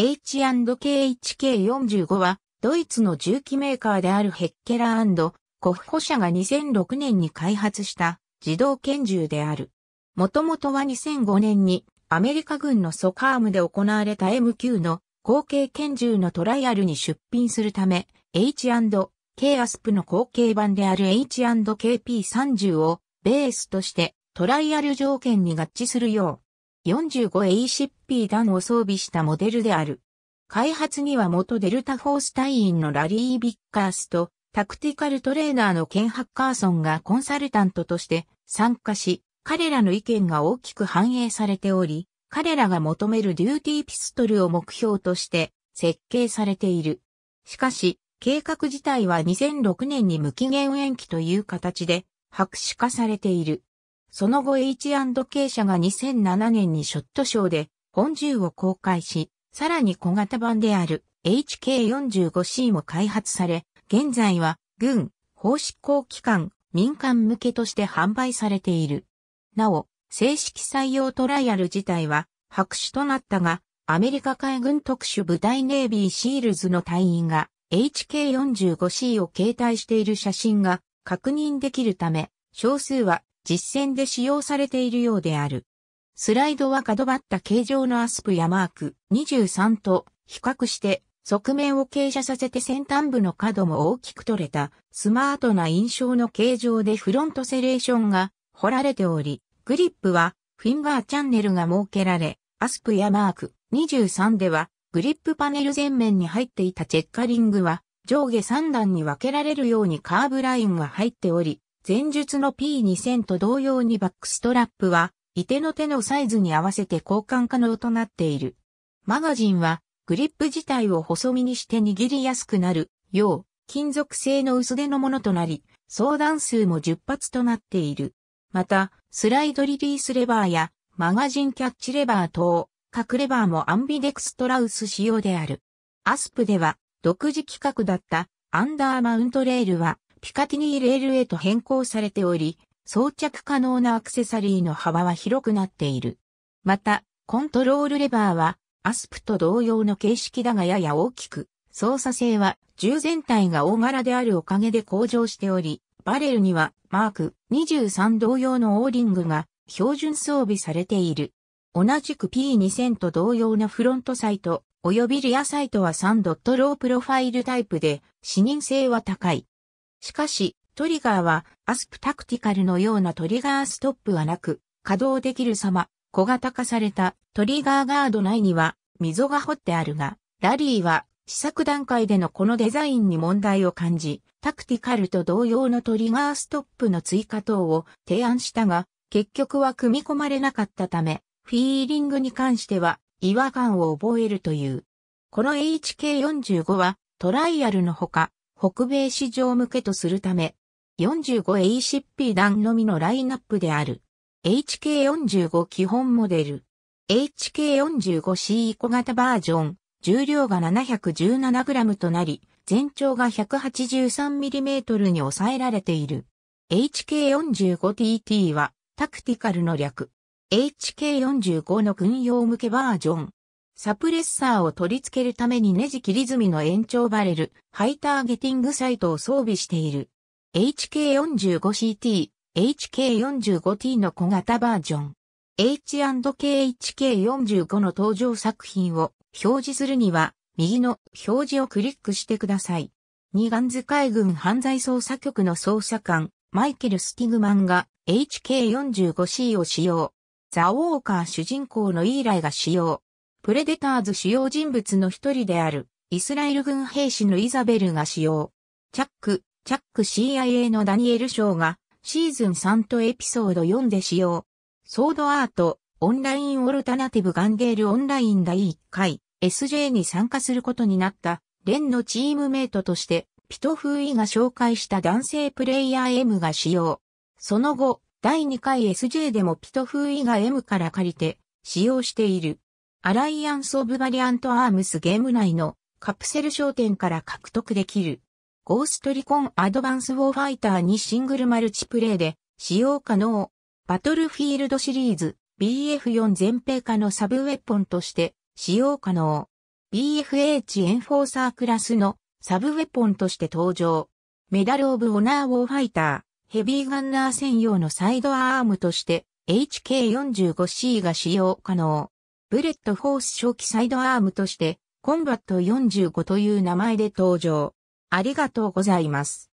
H&KHK45 は、ドイツの重機メーカーであるヘッケラーコフホ社が2006年に開発した自動拳銃である。もともとは2005年にアメリカ軍のソカームで行われた M9 の後継拳銃のトライアルに出品するため H&K アスプの後継版である H&KP30 をベースとしてトライアル条件に合致するよう 45ACP 弾を装備したモデルである。開発には元デルタフォース隊員のラリー・ビッカースとタクティカルトレーナーのケン・ハッカーソンがコンサルタントとして参加し、彼らの意見が大きく反映されており、彼らが求めるデューティーピストルを目標として設計されている。しかし、計画自体は2006年に無期限延期という形で白紙化されている。その後 H&K 社が2007年にショットショーで本銃を公開し、さらに小型版である HK45C も開発され、現在は軍、法執行機関、民間向けとして販売されている。なお、正式採用トライアル自体は白紙となったが、アメリカ海軍特殊部隊ネイビーシールズの隊員が HK45C を携帯している写真が確認できるため、少数は実践で使用されているようである。スライドは角張った形状のアスプやマーク23と比較して側面を傾斜させて先端部の角も大きく取れたスマートな印象の形状でフロントセレーションが掘られており、グリップはフィンガーチャンネルが設けられ、アスプやマーク23ではグリップパネル前面に入っていたチェッカリングは上下3段に分けられるようにカーブラインが入っており、前述の P2000 と同様にバックストラップは、いての手のサイズに合わせて交換可能となっている。マガジンは、グリップ自体を細身にして握りやすくなるよう、金属製の薄手のものとなり、相談数も10発となっている。また、スライドリリースレバーや、マガジンキャッチレバー等、各レバーもアンビデクストラウス仕様である。アスプでは、独自企画だったアンダーマウントレールは、ピカティニーレールへと変更されており、装着可能なアクセサリーの幅は広くなっている。また、コントロールレバーは、アスプと同様の形式だがやや大きく、操作性は銃全体が大柄であるおかげで向上しており、バレルにはマーク23同様のオーリングが標準装備されている。同じく P2000 と同様のフロントサイト及びリアサイトは3ドットロープロファイルタイプで視認性は高い。しかし、トリガーは、アスプタクティカルのようなトリガーストップはなく、稼働できる様、小型化されたトリガーガード内には、溝が掘ってあるが、ラリーは、試作段階でのこのデザインに問題を感じ、タクティカルと同様のトリガーストップの追加等を提案したが、結局は組み込まれなかったため、フィーリングに関しては違和感を覚えるという。この HK45 はトライアルのほか、北米市場向けとするため、45ACP 弾のみのラインナップである。HK45 基本モデル。HK45C 小型バージョン。重量が 717g となり、全長が 183mm に抑えられている。HK45TT はタクティカルの略。HK45 の軍用向けバージョン。サプレッサーを取り付けるためにネジ切り済みの延長バレル、ハイターゲティングサイトを装備している。HK45CT、HK45T の小型バージョン。H&KHK45 の登場作品を表示するには、右の表示をクリックしてください。ニガンズ海軍犯罪捜査局の捜査官、マイケル・スティグマンが HK45C を使用。ザ・ウォーカー主人公のイーライが使用。プレデターズ主要人物の一人である、イスラエル軍兵士のイザベルが使用。チャック、チャック CIA のダニエル賞が、シーズン3とエピソード4で使用。ソードアート、オンラインオルタナティブガンゲールオンライン第1回、SJ に参加することになった、レンのチームメイトとして、ピトフーイが紹介した男性プレイヤー M が使用。その後、第2回 SJ でもピトフーイが M から借りて、使用している。アライアンス・オブ・バリアント・アームスゲーム内のカプセル商店から獲得できる。ゴーストリコン・アドバンス・ウォーファイターにシングルマルチプレイで使用可能。バトルフィールドシリーズ BF4 全米化のサブウェポンとして使用可能。BFH エンフォーサークラスのサブウェポンとして登場。メダルオブオナーウォーファイター、ヘビーガンナー専用のサイドアームとして HK45C が使用可能。ブレットォース初期サイドアームとして、コンバット45という名前で登場。ありがとうございます。